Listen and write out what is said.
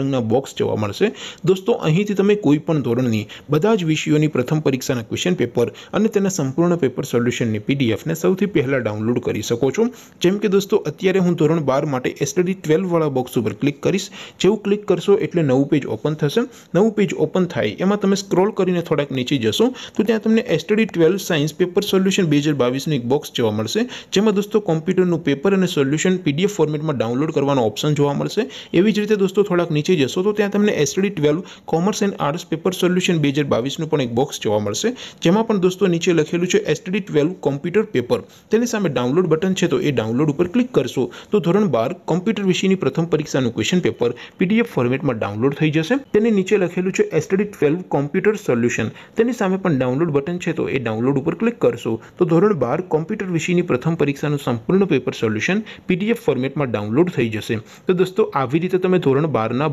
રંગના બોક્સ જોવા મળશે દોસ્તો અહીંથી તમે કોઈ પણ ધોરણની બધા જ વિષયોની પ્રથમ પરીક્ષાના ક્વેશ્ચન પેપર અને તેના સંપૂર્ણ પેપર સોલ્યુશનની પીડીએફને સૌથી પહેલાં ડાઉનલોડ કરી શકો છો જેમ કે દોસ્તો અત્યારે હું ધોરણ બાર માટે એસટડી ટ્વેલ્વવાળા બોક્સ ઉપર ક્લિક કરીશ જેવું ક્લિક કરશો એટલે નવું પેજ ઓપન થશે નવું પેજ ઓપન થાય એમાં તમે સ્ક્રોલ કરીને થોડાક નીચે જશો તો ત્યાં તમને STD twelve science paper solution બે હજાર બાવીસનું એક બોક્સ જોવા મળશે જેમાં દોસ્તો કોમ્પ્યુટરનું પેપર અને સોલ્યુશન પીડીએફ ફોર્મેટમાં ડાઉનલોડ કરવાનો ઓપ્શન જોવા મળશે એવી જ રીતે દોસ્તો થોડાક નીચે નીચે જશો તો ત્યાં તમને STD twelve commerce and arts paper solution બે હજાર બાવીસનું પણ એક બોક્સ જોવા મળશે જેમાં પણ દોસ્તો નીચે લખેલું છે એસડી ટ્વેલ્વ કોમ્પ્યુટર પેપર તેની સામે ડાઉનલોડ બટન છે તો એ ડાઉનલોડ ઉપર ક્લિક કરશો તો ધોરણ બાર કોમ્પ્યુટર વિષયની પ્રથમ પરીક્ષાનું ક્વેશ્ચન પેપર પીડીએફ ફોર્મેટમાં ડાઉનલોડ થઈ જશે તેની નીચે લખેલું છે એસડી ટ્વેલ્વ કોમ્પ્યુટર સોલ્યુશન તેની સામે પણ ડાઉનલોડ બટન છે તો એ ડાઉનલોડ ઉપર ક્લિક કરશો તો ધોરણ બાર કોમ્પ્યુટર વિષયની પ્રથમ પરીક્ષાનું સંપૂર્ણ પેપર સોલ્યુશન પીડીએફ ફોર્મેટમાં ડાઉનલોડ થઈ જશે તો દોસ્તો આવી રીતે તમે ધોરણ બારના